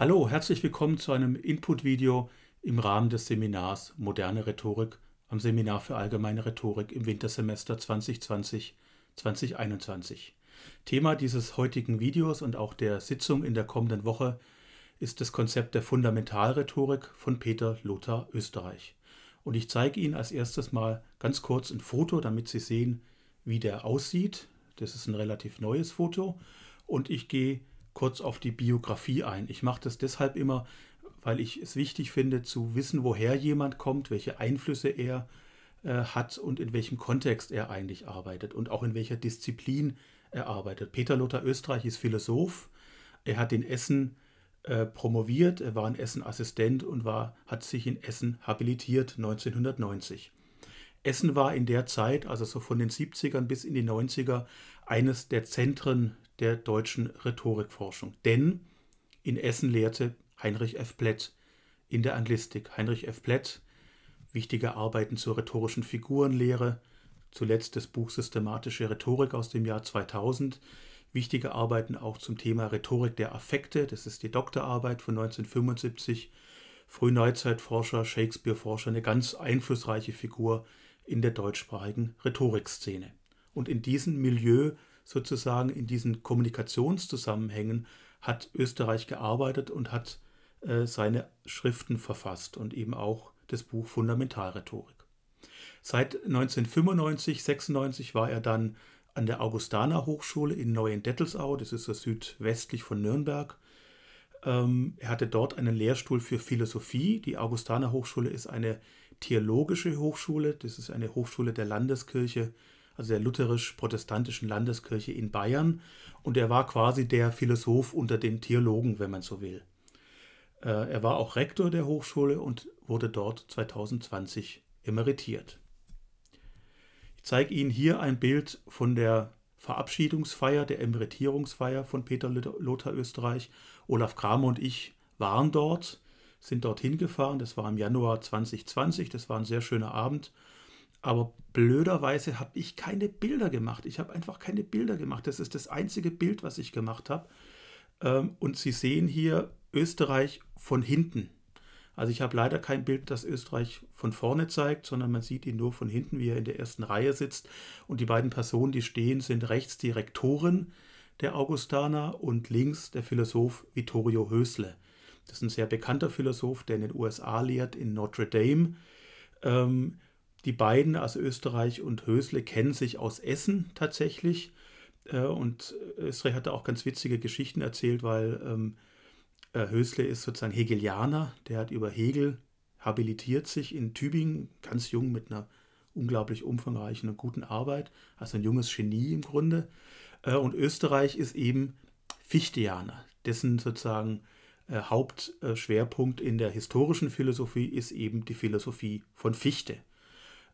Hallo, herzlich willkommen zu einem Input-Video im Rahmen des Seminars Moderne Rhetorik am Seminar für Allgemeine Rhetorik im Wintersemester 2020-2021. Thema dieses heutigen Videos und auch der Sitzung in der kommenden Woche ist das Konzept der Fundamentalrhetorik von Peter Lothar Österreich. Und ich zeige Ihnen als erstes mal ganz kurz ein Foto, damit Sie sehen, wie der aussieht. Das ist ein relativ neues Foto. Und ich gehe kurz auf die Biografie ein. Ich mache das deshalb immer, weil ich es wichtig finde, zu wissen, woher jemand kommt, welche Einflüsse er äh, hat und in welchem Kontext er eigentlich arbeitet und auch in welcher Disziplin er arbeitet. Peter Lothar Österreich ist Philosoph. Er hat in Essen äh, promoviert, er war in Essen Assistent und war, hat sich in Essen habilitiert 1990. Essen war in der Zeit, also so von den 70ern bis in die 90er, eines der Zentren der deutschen Rhetorikforschung. Denn in Essen lehrte Heinrich F. Plett in der Anglistik. Heinrich F. Plett, wichtige Arbeiten zur rhetorischen Figurenlehre, zuletzt das Buch Systematische Rhetorik aus dem Jahr 2000, wichtige Arbeiten auch zum Thema Rhetorik der Affekte, das ist die Doktorarbeit von 1975, Frühneuzeitforscher, Shakespeare-Forscher, eine ganz einflussreiche Figur in der deutschsprachigen Rhetorikszene. Und in diesem Milieu sozusagen in diesen Kommunikationszusammenhängen hat Österreich gearbeitet und hat äh, seine Schriften verfasst und eben auch das Buch Fundamentalrhetorik. Seit 1995, 96 war er dann an der Augustaner Hochschule in Neuendettelsau, das ist so südwestlich von Nürnberg. Ähm, er hatte dort einen Lehrstuhl für Philosophie. Die Augustaner Hochschule ist eine theologische Hochschule, das ist eine Hochschule der Landeskirche also der lutherisch-protestantischen Landeskirche in Bayern. Und er war quasi der Philosoph unter den Theologen, wenn man so will. Äh, er war auch Rektor der Hochschule und wurde dort 2020 emeritiert. Ich zeige Ihnen hier ein Bild von der Verabschiedungsfeier, der Emeritierungsfeier von Peter Lothar Österreich. Olaf Kramer und ich waren dort, sind dorthin gefahren. Das war im Januar 2020, das war ein sehr schöner Abend. Aber blöderweise habe ich keine Bilder gemacht. Ich habe einfach keine Bilder gemacht. Das ist das einzige Bild, was ich gemacht habe. Ähm, und Sie sehen hier Österreich von hinten. Also ich habe leider kein Bild, das Österreich von vorne zeigt, sondern man sieht ihn nur von hinten, wie er in der ersten Reihe sitzt. Und die beiden Personen, die stehen, sind rechts die Rektoren der Augustaner und links der Philosoph Vittorio Hösle. Das ist ein sehr bekannter Philosoph, der in den USA lehrt, in Notre Dame. Ähm, die beiden, also Österreich und Hösle, kennen sich aus Essen tatsächlich. Äh, und Österreich hat da auch ganz witzige Geschichten erzählt, weil ähm, äh, Hösle ist sozusagen Hegelianer. Der hat über Hegel habilitiert sich in Tübingen, ganz jung mit einer unglaublich umfangreichen und guten Arbeit, also ein junges Genie im Grunde. Äh, und Österreich ist eben Fichteaner, dessen sozusagen Hauptschwerpunkt in der historischen Philosophie ist eben die Philosophie von Fichte.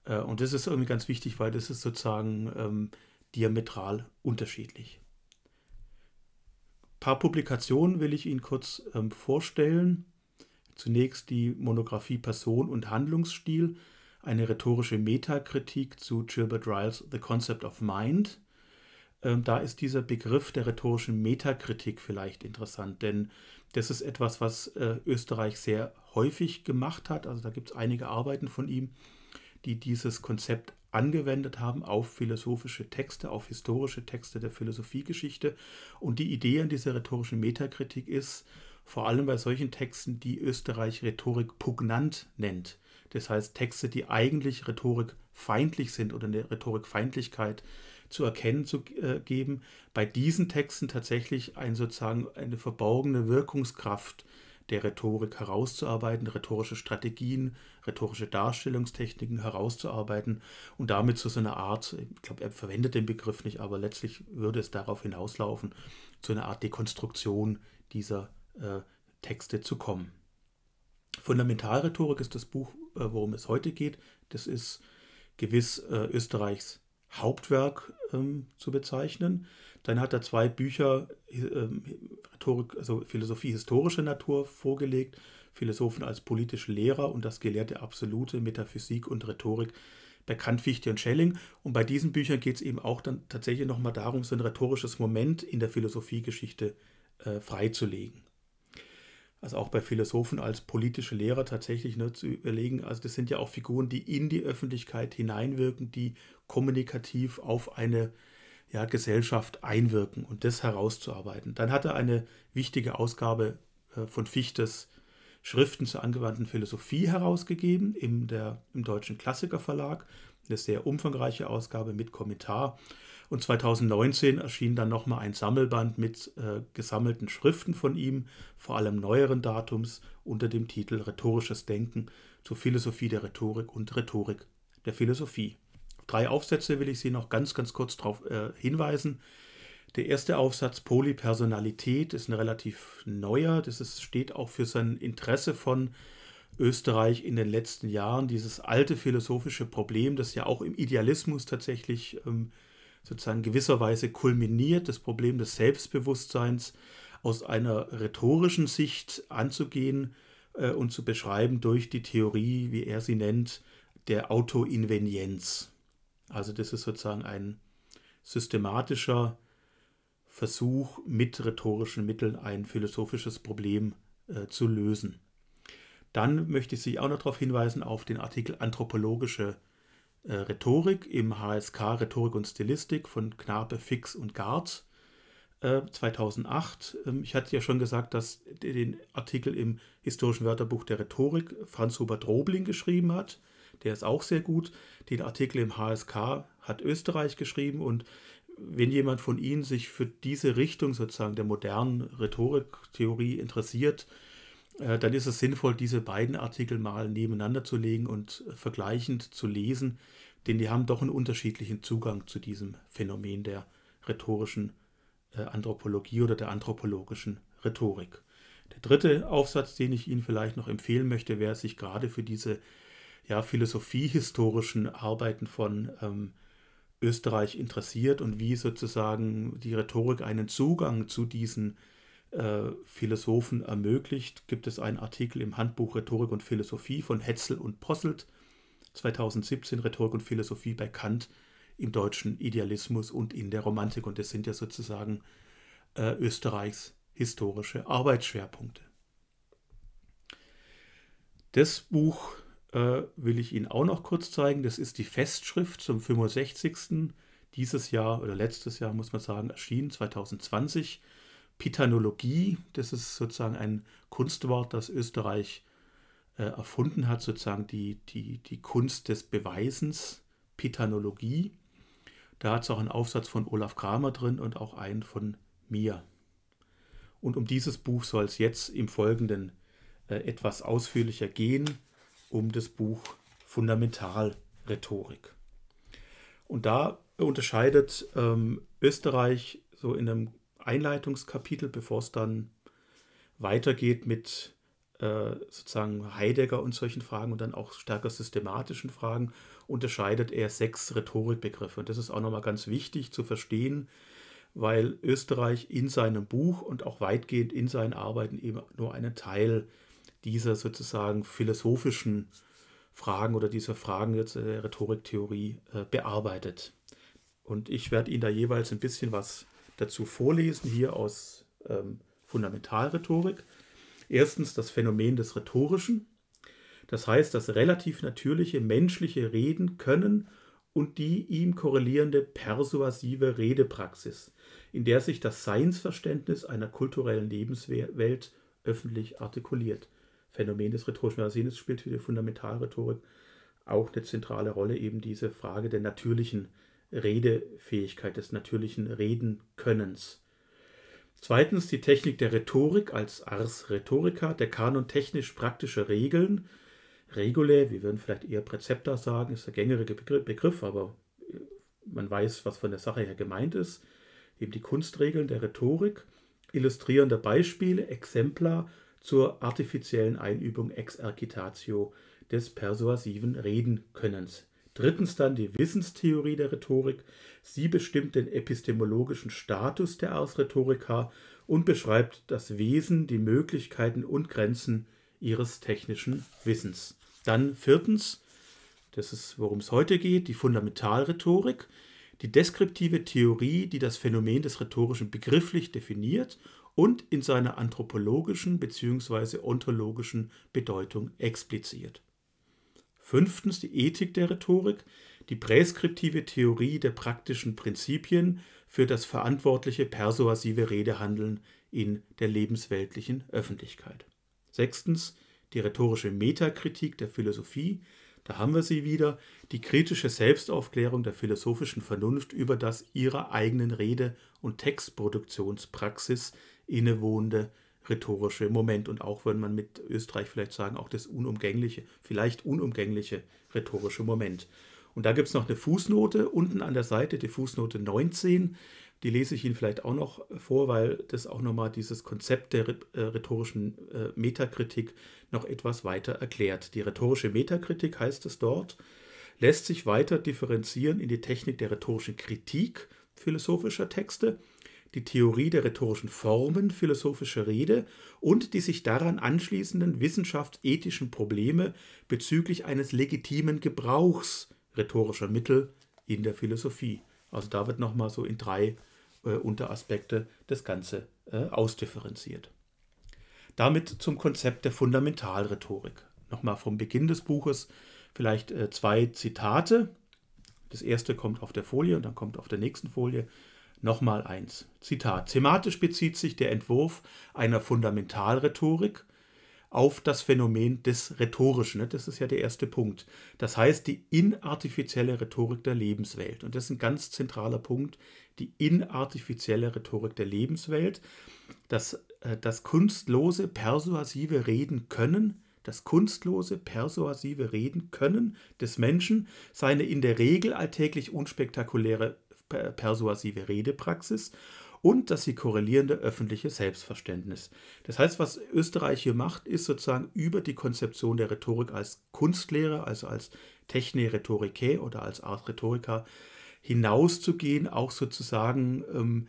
Äh, und das ist irgendwie ganz wichtig, weil das ist sozusagen ähm, diametral unterschiedlich. Ein paar Publikationen will ich Ihnen kurz ähm, vorstellen. Zunächst die Monographie Person und Handlungsstil, eine rhetorische Metakritik zu Gilbert Ryles The Concept of Mind. Ähm, da ist dieser Begriff der rhetorischen Metakritik vielleicht interessant, denn das ist etwas, was äh, Österreich sehr häufig gemacht hat. Also da gibt es einige Arbeiten von ihm die dieses Konzept angewendet haben auf philosophische Texte, auf historische Texte der Philosophiegeschichte. Und die Idee an dieser rhetorischen Metakritik ist, vor allem bei solchen Texten, die Österreich Rhetorik pugnant nennt. Das heißt, Texte, die eigentlich rhetorikfeindlich sind oder eine Rhetorikfeindlichkeit zu erkennen zu äh, geben, bei diesen Texten tatsächlich ein, sozusagen eine verborgene Wirkungskraft der Rhetorik herauszuarbeiten, rhetorische Strategien, rhetorische Darstellungstechniken herauszuarbeiten und damit zu so einer Art, ich glaube, er verwendet den Begriff nicht, aber letztlich würde es darauf hinauslaufen, zu einer Art Dekonstruktion dieser äh, Texte zu kommen. Fundamentalrhetorik ist das Buch, äh, worum es heute geht. Das ist gewiss äh, Österreichs Hauptwerk ähm, zu bezeichnen. Dann hat er zwei Bücher, ähm, Rhetorik, also Philosophie historische Natur vorgelegt, Philosophen als politische Lehrer und das gelehrte Absolute, Metaphysik und Rhetorik bekannt Fichte und Schelling. Und bei diesen Büchern geht es eben auch dann tatsächlich nochmal darum, so ein rhetorisches Moment in der Philosophiegeschichte äh, freizulegen also auch bei Philosophen als politische Lehrer tatsächlich ne, zu überlegen. Also das sind ja auch Figuren, die in die Öffentlichkeit hineinwirken, die kommunikativ auf eine ja, Gesellschaft einwirken und das herauszuarbeiten. Dann hat er eine wichtige Ausgabe äh, von Fichtes Schriften zur angewandten Philosophie herausgegeben im, der, im Deutschen Klassikerverlag. Eine sehr umfangreiche Ausgabe mit Kommentar. Und 2019 erschien dann nochmal ein Sammelband mit äh, gesammelten Schriften von ihm, vor allem neueren Datums, unter dem Titel Rhetorisches Denken zur Philosophie der Rhetorik und Rhetorik der Philosophie. Drei Aufsätze will ich Sie noch ganz, ganz kurz darauf äh, hinweisen. Der erste Aufsatz Polypersonalität ist ein relativ neuer. Das ist, steht auch für sein Interesse von Österreich in den letzten Jahren. Dieses alte philosophische Problem, das ja auch im Idealismus tatsächlich ähm, sozusagen gewisserweise kulminiert, das Problem des Selbstbewusstseins aus einer rhetorischen Sicht anzugehen äh, und zu beschreiben durch die Theorie, wie er sie nennt, der Autoinvenienz. Also das ist sozusagen ein systematischer Versuch, mit rhetorischen Mitteln ein philosophisches Problem äh, zu lösen. Dann möchte ich Sie auch noch darauf hinweisen, auf den Artikel Anthropologische äh, Rhetorik im HSK Rhetorik und Stilistik von Knabe, Fix und Gartz äh, 2008. Ähm, ich hatte ja schon gesagt, dass den Artikel im historischen Wörterbuch der Rhetorik Franz Hubert Robling geschrieben hat. Der ist auch sehr gut. Den Artikel im HSK hat Österreich geschrieben und wenn jemand von Ihnen sich für diese Richtung sozusagen der modernen Rhetoriktheorie interessiert, äh, dann ist es sinnvoll, diese beiden Artikel mal nebeneinander zu legen und äh, vergleichend zu lesen, denn die haben doch einen unterschiedlichen Zugang zu diesem Phänomen der rhetorischen äh, Anthropologie oder der anthropologischen Rhetorik. Der dritte Aufsatz, den ich Ihnen vielleicht noch empfehlen möchte, wer sich gerade für diese ja, philosophiehistorischen Arbeiten von ähm, Österreich interessiert und wie sozusagen die Rhetorik einen Zugang zu diesen äh, äh, Philosophen ermöglicht, gibt es einen Artikel im Handbuch Rhetorik und Philosophie von Hetzel und Posselt, 2017 Rhetorik und Philosophie bei Kant im deutschen Idealismus und in der Romantik. Und das sind ja sozusagen äh, Österreichs historische Arbeitsschwerpunkte. Das Buch äh, will ich Ihnen auch noch kurz zeigen. Das ist die Festschrift zum 65. dieses Jahr oder letztes Jahr, muss man sagen, erschienen, 2020 Pitanologie. Das ist sozusagen ein Kunstwort, das Österreich äh, erfunden hat, sozusagen die, die, die Kunst des Beweisens, Pitanologie. Da hat es auch einen Aufsatz von Olaf Kramer drin und auch einen von mir. Und um dieses Buch soll es jetzt im Folgenden äh, etwas ausführlicher gehen, um das Buch Fundamentalrhetorik. Und da unterscheidet ähm, Österreich so in einem Einleitungskapitel, bevor es dann weitergeht mit äh, sozusagen Heidegger und solchen Fragen und dann auch stärker systematischen Fragen, unterscheidet er sechs Rhetorikbegriffe. Und das ist auch nochmal ganz wichtig zu verstehen, weil Österreich in seinem Buch und auch weitgehend in seinen Arbeiten eben nur einen Teil dieser sozusagen philosophischen Fragen oder dieser Fragen jetzt der äh, Rhetoriktheorie äh, bearbeitet. Und ich werde Ihnen da jeweils ein bisschen was dazu vorlesen, hier aus ähm, Fundamentalrhetorik. Erstens das Phänomen des Rhetorischen. Das heißt, das relativ natürliche menschliche Reden können und die ihm korrelierende persuasive Redepraxis, in der sich das Seinsverständnis einer kulturellen Lebenswelt öffentlich artikuliert. Phänomen des rhetorischen Wahnsinns spielt für die Fundamentalrhetorik auch eine zentrale Rolle, eben diese Frage der natürlichen Redefähigkeit, des natürlichen Redenkönnens. Zweitens die Technik der Rhetorik als Ars Rhetorica, der Kanon technisch-praktische Regeln. Regulae, wir würden vielleicht eher Präzepta sagen, ist der gängige Begriff, aber äh, man weiß, was von der Sache her gemeint ist. Eben die Kunstregeln der Rhetorik, illustrierende Beispiele, Exempla zur artifiziellen Einübung ex ercitatio des persuasiven Redenkönnens. Drittens dann die Wissenstheorie der Rhetorik. Sie bestimmt den epistemologischen Status der Ars Rhetorica und beschreibt das Wesen, die Möglichkeiten und Grenzen ihres technischen Wissens. Dann viertens, das ist worum es heute geht, die Fundamentalrhetorik, die deskriptive Theorie, die das Phänomen des Rhetorischen begrifflich definiert und in seiner anthropologischen bzw. ontologischen Bedeutung expliziert. Fünftens die Ethik der Rhetorik, die präskriptive Theorie der praktischen Prinzipien für das verantwortliche persuasive Redehandeln in der lebensweltlichen Öffentlichkeit. Sechstens die rhetorische Metakritik der Philosophie, da haben wir sie wieder, die kritische Selbstaufklärung der philosophischen Vernunft über das ihrer eigenen Rede- und Textproduktionspraxis innewohnende rhetorische Moment und auch, wenn man mit Österreich vielleicht sagen, auch das unumgängliche, vielleicht unumgängliche rhetorische Moment. Und da gibt es noch eine Fußnote unten an der Seite, die Fußnote 19. Die lese ich Ihnen vielleicht auch noch vor, weil das auch nochmal dieses Konzept der äh, rhetorischen äh, Metakritik noch etwas weiter erklärt. Die rhetorische Metakritik heißt es dort, lässt sich weiter differenzieren in die Technik der rhetorischen Kritik philosophischer Texte die Theorie der rhetorischen Formen philosophischer Rede und die sich daran anschließenden wissenschaftsethischen Probleme bezüglich eines legitimen Gebrauchs rhetorischer Mittel in der Philosophie. Also da wird nochmal so in drei äh, Unteraspekte das Ganze äh, ausdifferenziert. Damit zum Konzept der Fundamentalrhetorik. Nochmal vom Beginn des Buches vielleicht äh, zwei Zitate. Das erste kommt auf der Folie und dann kommt auf der nächsten Folie Nochmal eins. Zitat. Thematisch bezieht sich der Entwurf einer Fundamentalrhetorik auf das Phänomen des Rhetorischen. Ne? Das ist ja der erste Punkt. Das heißt, die inartifizielle Rhetorik der Lebenswelt. Und das ist ein ganz zentraler Punkt, die inartifizielle Rhetorik der Lebenswelt. Das, äh, das kunstlose, persuasive Reden können, das kunstlose, persuasive Reden können des Menschen, seine in der Regel alltäglich unspektakuläre persuasive Redepraxis und das sie korrelierende öffentliche Selbstverständnis. Das heißt, was Österreich hier macht, ist sozusagen über die Konzeption der Rhetorik als Kunstlehre, also als Techne Rhetoricae oder als Art Rhetorica hinauszugehen, auch sozusagen ähm,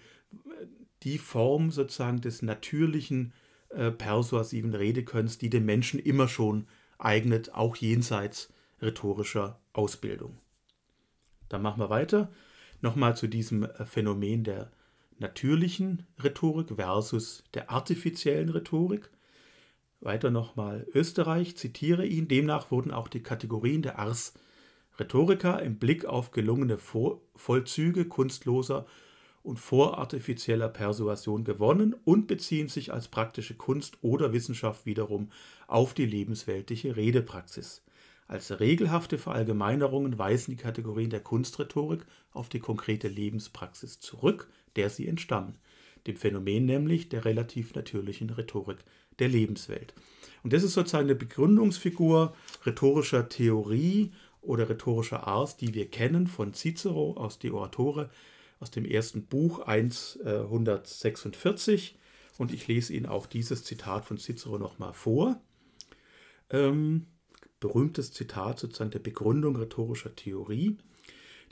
die Form sozusagen des natürlichen äh, persuasiven Redekönns, die dem Menschen immer schon eignet, auch jenseits rhetorischer Ausbildung. Dann machen wir weiter. Nochmal zu diesem äh, Phänomen der natürlichen Rhetorik versus der artifiziellen Rhetorik. Weiter nochmal Österreich, zitiere ihn, demnach wurden auch die Kategorien der Ars Rhetorica im Blick auf gelungene Vor Vollzüge kunstloser und vorartifizieller Persuasion gewonnen und beziehen sich als praktische Kunst oder Wissenschaft wiederum auf die lebensweltliche Redepraxis. Als regelhafte Verallgemeinerungen weisen die Kategorien der Kunstrhetorik auf die konkrete Lebenspraxis zurück, der sie entstammen, dem Phänomen nämlich der relativ natürlichen Rhetorik der Lebenswelt. Und das ist sozusagen eine Begründungsfigur rhetorischer Theorie oder rhetorischer Art, die wir kennen von Cicero aus De Oratore aus dem ersten Buch 146. Äh, Und ich lese Ihnen auch dieses Zitat von Cicero nochmal vor. Ähm, berühmtes Zitat sozusagen der Begründung rhetorischer Theorie.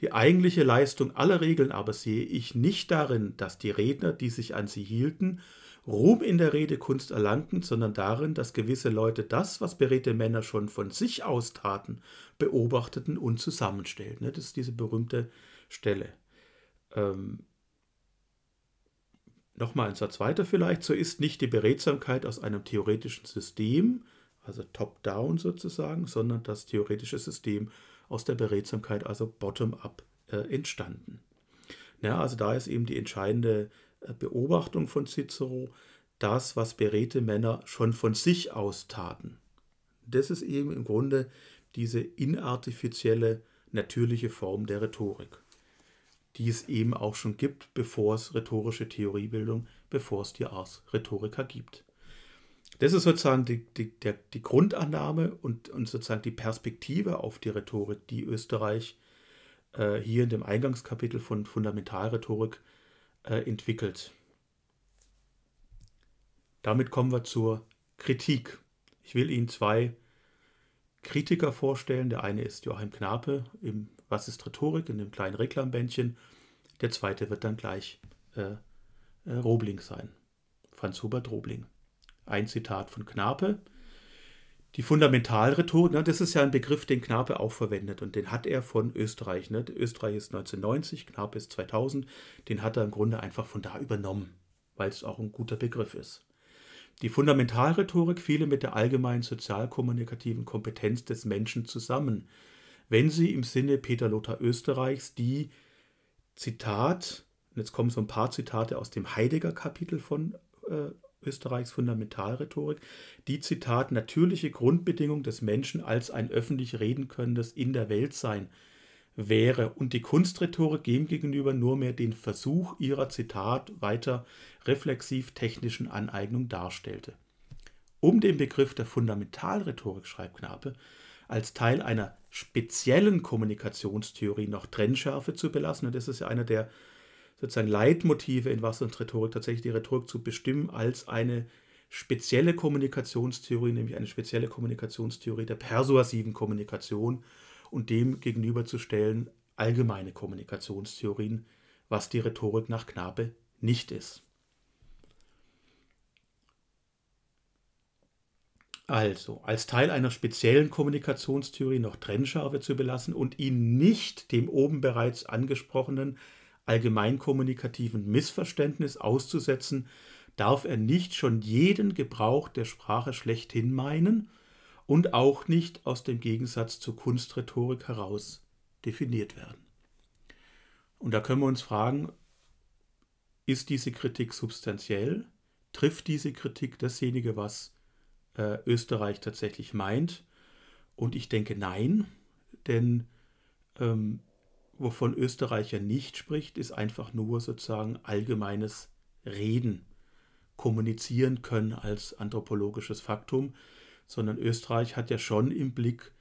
Die eigentliche Leistung aller Regeln aber sehe ich nicht darin, dass die Redner, die sich an sie hielten, Ruhm in der Redekunst erlangten, sondern darin, dass gewisse Leute das, was beredte Männer schon von sich aus taten, beobachteten und zusammenstellten. Ne, das ist diese berühmte Stelle. Ähm, Nochmal ein Satz weiter vielleicht. So ist nicht die Beredsamkeit aus einem theoretischen System, also top-down sozusagen, sondern das theoretische System aus der Beredsamkeit, also bottom-up, äh, entstanden. Ja, also da ist eben die entscheidende äh, Beobachtung von Cicero, das, was beredte Männer schon von sich aus taten. Das ist eben im Grunde diese inartifizielle, natürliche Form der Rhetorik, die es eben auch schon gibt, bevor es rhetorische Theoriebildung, bevor es die Ars Rhetorica gibt. Das ist sozusagen die, die, der, die Grundannahme und, und sozusagen die Perspektive auf die Rhetorik, die Österreich äh, hier in dem Eingangskapitel von Fundamentalrhetorik äh, entwickelt. Damit kommen wir zur Kritik. Ich will Ihnen zwei Kritiker vorstellen. Der eine ist Joachim Knape im Was ist Rhetorik in dem kleinen Reklambändchen. Der zweite wird dann gleich äh, äh Robling sein. Franz Hubert Robling. Ein Zitat von Knape. Die Fundamentalrhetorik, ne, das ist ja ein Begriff, den Knape auch verwendet und den hat er von Österreich. Ne? Österreich ist 1990, Knape ist 2000, den hat er im Grunde einfach von da übernommen, weil es auch ein guter Begriff ist. Die Fundamentalrhetorik fiele mit der allgemeinen sozialkommunikativen Kompetenz des Menschen zusammen, wenn sie im Sinne Peter Lothar Österreichs die Zitat, und jetzt kommen so ein paar Zitate aus dem Heidegger-Kapitel von äh, Österreichs Fundamentalrhetorik, die, Zitat, natürliche Grundbedingung des Menschen als ein öffentlich reden könnendes in der Welt sein wäre und die Kunstrhetorik demgegenüber nur mehr den Versuch ihrer, Zitat, weiter reflexiv-technischen Aneignung darstellte. Um den Begriff der Fundamentalrhetorik, schreibt Knape, als Teil einer speziellen Kommunikationstheorie noch Trennschärfe zu belassen, und das ist ja einer der sozusagen Leitmotive in Wasser und Rhetorik, tatsächlich die Rhetorik zu bestimmen als eine spezielle Kommunikationstheorie, nämlich eine spezielle Kommunikationstheorie der persuasiven Kommunikation und dem gegenüberzustellen allgemeine Kommunikationstheorien, was die Rhetorik nach Knabe nicht ist. Also, als Teil einer speziellen Kommunikationstheorie noch Trennschärfe zu belassen und ihn nicht dem oben bereits angesprochenen allgemeinkommunikativen Missverständnis auszusetzen, darf er nicht schon jeden Gebrauch der Sprache schlechthin meinen und auch nicht aus dem Gegensatz zur Kunstrhetorik heraus definiert werden. Und da können wir uns fragen, ist diese Kritik substanziell? Trifft diese Kritik dasjenige, was äh, Österreich tatsächlich meint? Und ich denke nein, denn ähm, wovon Österreicher nicht spricht, ist einfach nur sozusagen allgemeines Reden, kommunizieren können als anthropologisches Faktum, sondern Österreich hat ja schon im Blick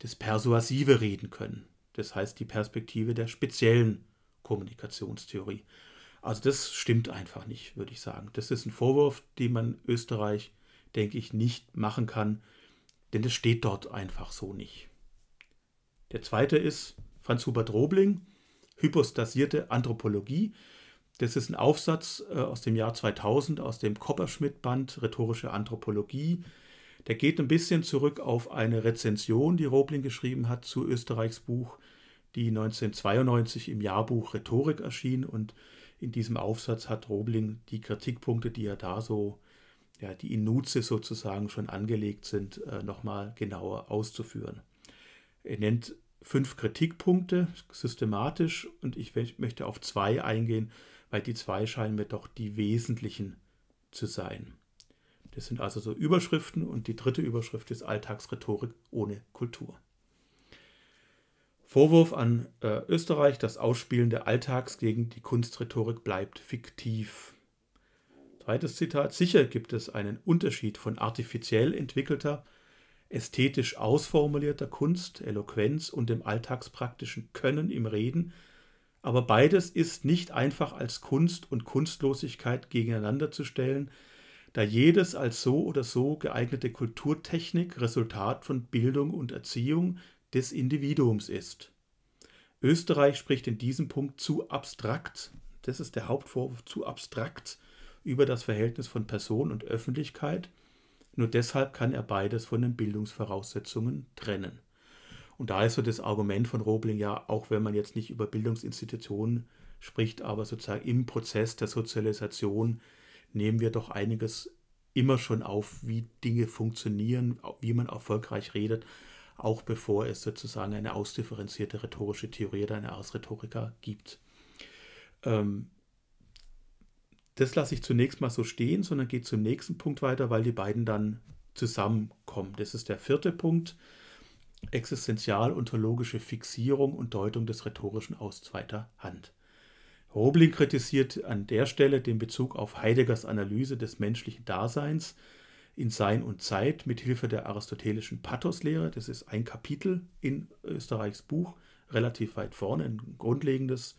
das persuasive Reden können. Das heißt die Perspektive der speziellen Kommunikationstheorie. Also das stimmt einfach nicht, würde ich sagen. Das ist ein Vorwurf, den man Österreich, denke ich, nicht machen kann, denn das steht dort einfach so nicht. Der zweite ist, Franz Hubert Robling, Hypostasierte Anthropologie. Das ist ein Aufsatz äh, aus dem Jahr 2000 aus dem Kopperschmidt-Band Rhetorische Anthropologie. Der geht ein bisschen zurück auf eine Rezension, die Robling geschrieben hat zu Österreichs Buch, die 1992 im Jahrbuch Rhetorik erschien. Und in diesem Aufsatz hat Robling die Kritikpunkte, die er da so, ja, die in Nutze sozusagen schon angelegt sind, äh, nochmal genauer auszuführen. Er nennt fünf Kritikpunkte systematisch und ich möchte auf zwei eingehen, weil die zwei scheinen mir doch die wesentlichen zu sein. Das sind also so Überschriften und die dritte Überschrift ist Alltagsrhetorik ohne Kultur. Vorwurf an äh, Österreich, das Ausspielen der Alltags gegen die Kunstrhetorik bleibt fiktiv. Zweites Zitat, sicher gibt es einen Unterschied von artifiziell entwickelter ästhetisch ausformulierter Kunst, Eloquenz und dem alltagspraktischen Können im Reden, aber beides ist nicht einfach als Kunst und Kunstlosigkeit gegeneinander zu stellen, da jedes als so oder so geeignete Kulturtechnik Resultat von Bildung und Erziehung des Individuums ist. Österreich spricht in diesem Punkt zu abstrakt, das ist der Hauptvorwurf, zu abstrakt über das Verhältnis von Person und Öffentlichkeit – nur deshalb kann er beides von den Bildungsvoraussetzungen trennen. Und da ist so das Argument von Robling ja, auch wenn man jetzt nicht über Bildungsinstitutionen spricht, aber sozusagen im Prozess der Sozialisation nehmen wir doch einiges immer schon auf, wie Dinge funktionieren, wie man erfolgreich redet, auch bevor es sozusagen eine ausdifferenzierte rhetorische Theorie oder eine Ausrhetoriker gibt. Ähm, das lasse ich zunächst mal so stehen, sondern gehe zum nächsten Punkt weiter, weil die beiden dann zusammenkommen. Das ist der vierte Punkt, existenzial-ontologische Fixierung und Deutung des Rhetorischen aus zweiter Hand. Robling kritisiert an der Stelle den Bezug auf Heideggers Analyse des menschlichen Daseins in Sein und Zeit mit Hilfe der aristotelischen Pathoslehre. Das ist ein Kapitel in Österreichs Buch, relativ weit vorne, ein grundlegendes,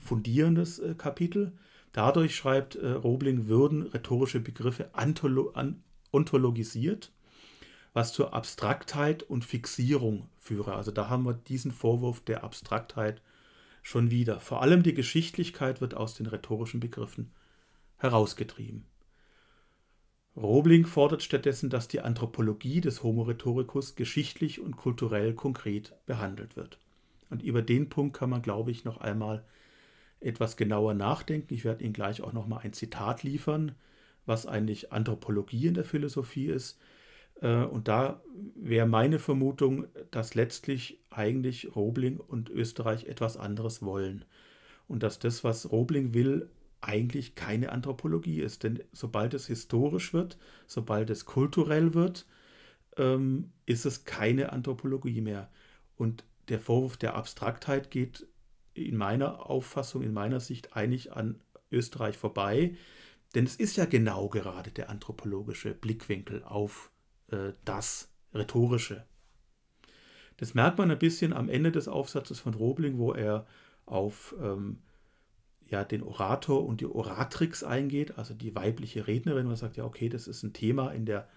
fundierendes äh, Kapitel. Dadurch, schreibt äh, Roebling, würden rhetorische Begriffe ontolo an, ontologisiert, was zur Abstraktheit und Fixierung führe. Also da haben wir diesen Vorwurf der Abstraktheit schon wieder. Vor allem die Geschichtlichkeit wird aus den rhetorischen Begriffen herausgetrieben. Robling fordert stattdessen, dass die Anthropologie des Homo rhetoricus geschichtlich und kulturell konkret behandelt wird. Und über den Punkt kann man, glaube ich, noch einmal etwas genauer nachdenken. Ich werde Ihnen gleich auch nochmal ein Zitat liefern, was eigentlich Anthropologie in der Philosophie ist. Äh, und da wäre meine Vermutung, dass letztlich eigentlich Robling und Österreich etwas anderes wollen. Und dass das, was Robling will, eigentlich keine Anthropologie ist. Denn sobald es historisch wird, sobald es kulturell wird, ähm, ist es keine Anthropologie mehr. Und der Vorwurf der Abstraktheit geht in meiner Auffassung, in meiner Sicht eigentlich an Österreich vorbei. Denn es ist ja genau gerade der anthropologische Blickwinkel auf äh, das Rhetorische. Das merkt man ein bisschen am Ende des Aufsatzes von Robling, wo er auf ähm, ja, den Orator und die Oratrix eingeht, also die weibliche Rednerin, und sagt, ja, okay, das ist ein Thema in der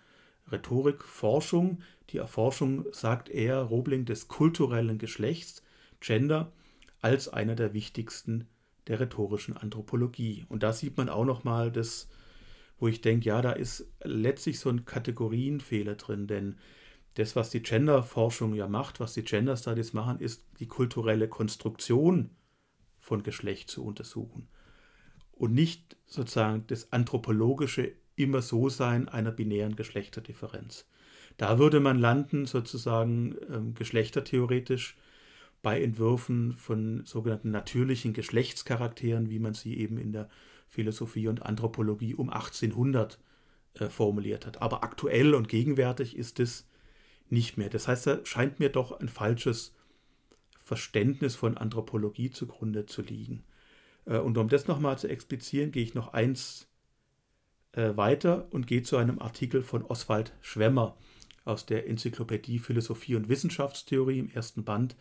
Rhetorikforschung. Die Erforschung, sagt er, Robling, des kulturellen Geschlechts, Gender als einer der wichtigsten der rhetorischen Anthropologie. Und da sieht man auch nochmal das, wo ich denke, ja, da ist letztlich so ein Kategorienfehler drin, denn das, was die Genderforschung ja macht, was die Gender Studies machen, ist die kulturelle Konstruktion von Geschlecht zu untersuchen und nicht sozusagen das anthropologische immer so sein einer binären Geschlechterdifferenz. Da würde man landen, sozusagen ähm, geschlechtertheoretisch, bei Entwürfen von sogenannten natürlichen Geschlechtscharakteren, wie man sie eben in der Philosophie und Anthropologie um 1800 äh, formuliert hat. Aber aktuell und gegenwärtig ist es nicht mehr. Das heißt, da scheint mir doch ein falsches Verständnis von Anthropologie zugrunde zu liegen. Äh, und um das nochmal zu explizieren, gehe ich noch eins äh, weiter und gehe zu einem Artikel von Oswald Schwemmer aus der Enzyklopädie Philosophie und Wissenschaftstheorie im ersten Band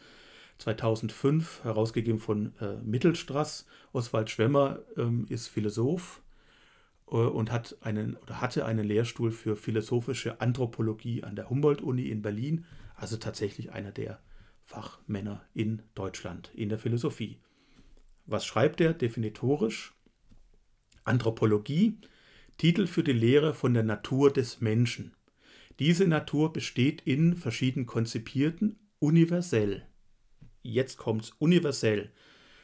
2005 herausgegeben von äh, Mittelstraß. Oswald Schwemmer ähm, ist Philosoph äh, und hat einen, oder hatte einen Lehrstuhl für philosophische Anthropologie an der Humboldt-Uni in Berlin. Also tatsächlich einer der Fachmänner in Deutschland in der Philosophie. Was schreibt er definitorisch? Anthropologie, Titel für die Lehre von der Natur des Menschen. Diese Natur besteht in verschieden konzipierten universell jetzt kommt es universell.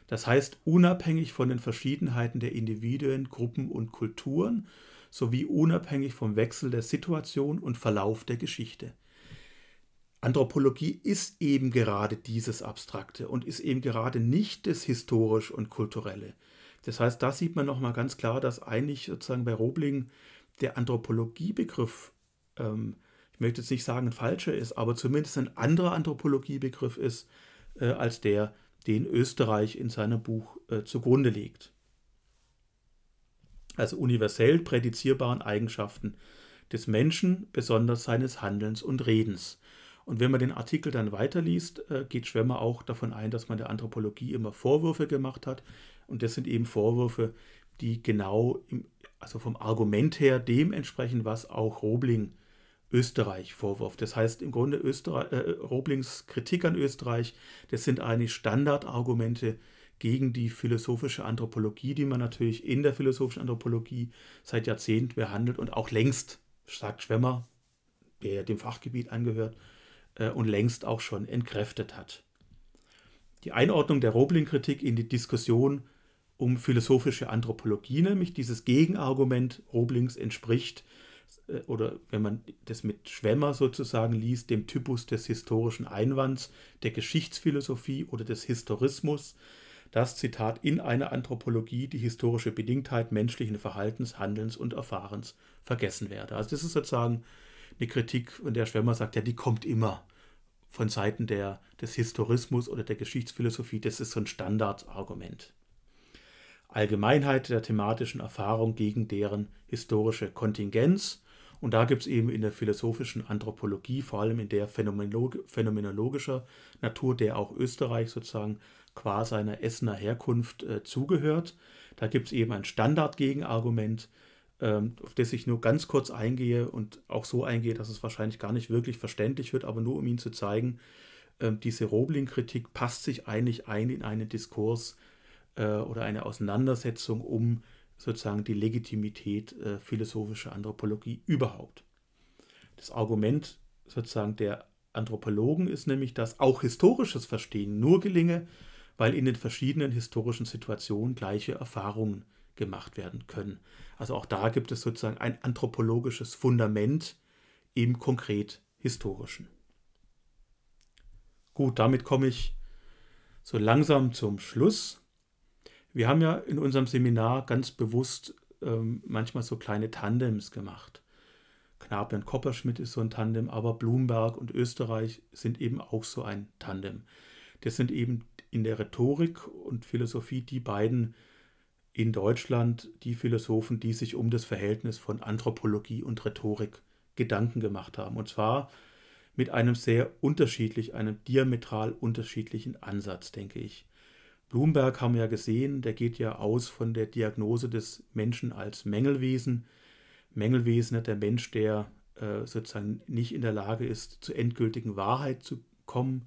Das heißt, unabhängig von den Verschiedenheiten der Individuen, Gruppen und Kulturen sowie unabhängig vom Wechsel der Situation und Verlauf der Geschichte. Anthropologie ist eben gerade dieses Abstrakte und ist eben gerade nicht das Historisch und Kulturelle. Das heißt, da sieht man nochmal ganz klar, dass eigentlich sozusagen bei Robling der Anthropologiebegriff, ähm, ich möchte jetzt nicht sagen ein falscher ist, aber zumindest ein anderer Anthropologiebegriff ist, äh, als der, den Österreich in seinem Buch äh, zugrunde legt. Also universell prädizierbaren Eigenschaften des Menschen, besonders seines Handelns und Redens. Und wenn man den Artikel dann weiterliest, äh, geht Schwemmer auch davon ein, dass man der Anthropologie immer Vorwürfe gemacht hat. Und das sind eben Vorwürfe, die genau, im, also vom Argument her, dem entsprechen, was auch Robling Österreich Vorwurf. Das heißt im Grunde Österreich, äh, äh, Roblings Kritik an Österreich, das sind eigentlich Standardargumente gegen die philosophische Anthropologie, die man natürlich in der philosophischen Anthropologie seit Jahrzehnten behandelt und auch längst, sagt Schwemmer, der dem Fachgebiet angehört, äh, und längst auch schon entkräftet hat. Die Einordnung der Robling-Kritik in die Diskussion um philosophische Anthropologie, nämlich dieses Gegenargument Roblings, entspricht äh, oder wenn man das mit Schwemmer sozusagen liest, dem Typus des historischen Einwands, der Geschichtsphilosophie oder des Historismus, das Zitat in einer Anthropologie die historische Bedingtheit menschlichen Verhaltens, Handelns und Erfahrens vergessen werde. Also das ist sozusagen eine Kritik, und der Schwemmer sagt, ja, die kommt immer von Seiten der, des Historismus oder der Geschichtsphilosophie. Das ist so ein Standardargument. Allgemeinheit der thematischen Erfahrung gegen deren historische Kontingenz. Und da gibt es eben in der philosophischen Anthropologie, vor allem in der phänomenolog phänomenologischer Natur, der auch Österreich sozusagen qua seiner Essener Herkunft äh, zugehört. Da gibt es eben ein Standardgegenargument, ähm, auf das ich nur ganz kurz eingehe und auch so eingehe, dass es wahrscheinlich gar nicht wirklich verständlich wird, aber nur um Ihnen zu zeigen, ähm, diese Roebling-Kritik passt sich eigentlich ein in einen Diskurs, äh, oder eine Auseinandersetzung um sozusagen die Legitimität äh, philosophischer Anthropologie überhaupt. Das Argument sozusagen der Anthropologen ist nämlich, dass auch historisches Verstehen nur gelinge, weil in den verschiedenen historischen Situationen gleiche Erfahrungen gemacht werden können. Also auch da gibt es sozusagen ein anthropologisches Fundament im konkret historischen. Gut, damit komme ich so langsam zum Schluss. Wir haben ja in unserem Seminar ganz bewusst ähm, manchmal so kleine Tandems gemacht. Knabe und Kopperschmidt ist so ein Tandem, aber Blumberg und Österreich sind eben auch so ein Tandem. Das sind eben in der Rhetorik und Philosophie die beiden in Deutschland, die Philosophen, die sich um das Verhältnis von Anthropologie und Rhetorik Gedanken gemacht haben. Und zwar mit einem sehr unterschiedlich, einem diametral unterschiedlichen Ansatz, denke ich. Bloomberg haben wir ja gesehen, der geht ja aus von der Diagnose des Menschen als Mängelwesen. Mängelwesen, hat der Mensch, der äh, sozusagen nicht in der Lage ist, zur endgültigen Wahrheit zu kommen,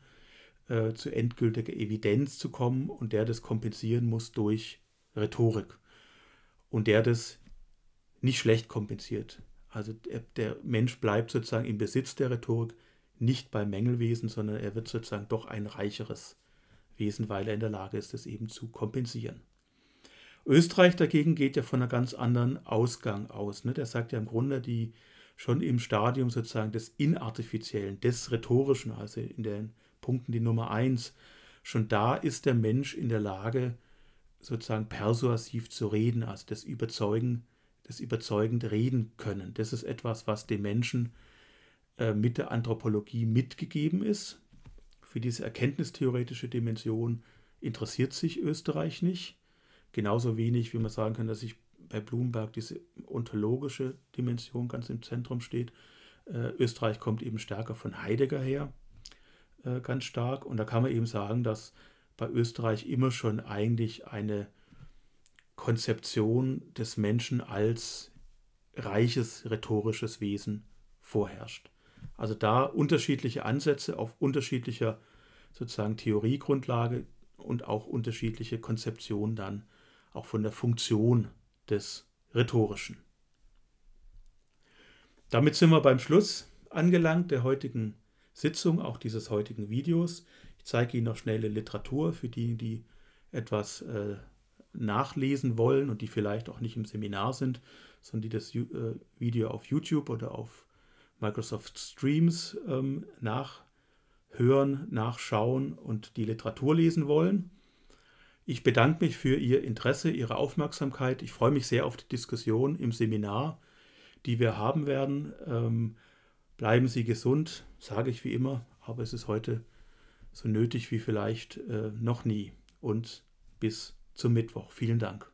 äh, zu endgültiger Evidenz zu kommen und der das kompensieren muss durch Rhetorik. Und der das nicht schlecht kompensiert. Also der, der Mensch bleibt sozusagen im Besitz der Rhetorik, nicht bei Mängelwesen, sondern er wird sozusagen doch ein reicheres lesen, weil er in der Lage ist, es eben zu kompensieren. Österreich dagegen geht ja von einem ganz anderen Ausgang aus. Ne? Der sagt ja im Grunde, die schon im Stadium sozusagen des Inartifiziellen, des Rhetorischen, also in den Punkten die Nummer eins, schon da ist der Mensch in der Lage, sozusagen persuasiv zu reden, also das Überzeugen, das überzeugend reden können. Das ist etwas, was dem Menschen äh, mit der Anthropologie mitgegeben ist. Für diese erkenntnistheoretische Dimension interessiert sich Österreich nicht. Genauso wenig, wie man sagen kann, dass sich bei Bloomberg diese ontologische Dimension ganz im Zentrum steht. Äh, Österreich kommt eben stärker von Heidegger her, äh, ganz stark. Und da kann man eben sagen, dass bei Österreich immer schon eigentlich eine Konzeption des Menschen als reiches rhetorisches Wesen vorherrscht. Also da unterschiedliche Ansätze auf unterschiedlicher sozusagen Theoriegrundlage und auch unterschiedliche Konzeptionen dann auch von der Funktion des Rhetorischen. Damit sind wir beim Schluss angelangt der heutigen Sitzung, auch dieses heutigen Videos. Ich zeige Ihnen noch schnelle Literatur für die, die etwas äh, nachlesen wollen und die vielleicht auch nicht im Seminar sind, sondern die das äh, Video auf YouTube oder auf Microsoft Streams ähm, nachhören, nachschauen und die Literatur lesen wollen. Ich bedanke mich für Ihr Interesse, Ihre Aufmerksamkeit. Ich freue mich sehr auf die Diskussion im Seminar, die wir haben werden. Ähm, bleiben Sie gesund, sage ich wie immer, aber es ist heute so nötig wie vielleicht äh, noch nie. Und bis zum Mittwoch. Vielen Dank.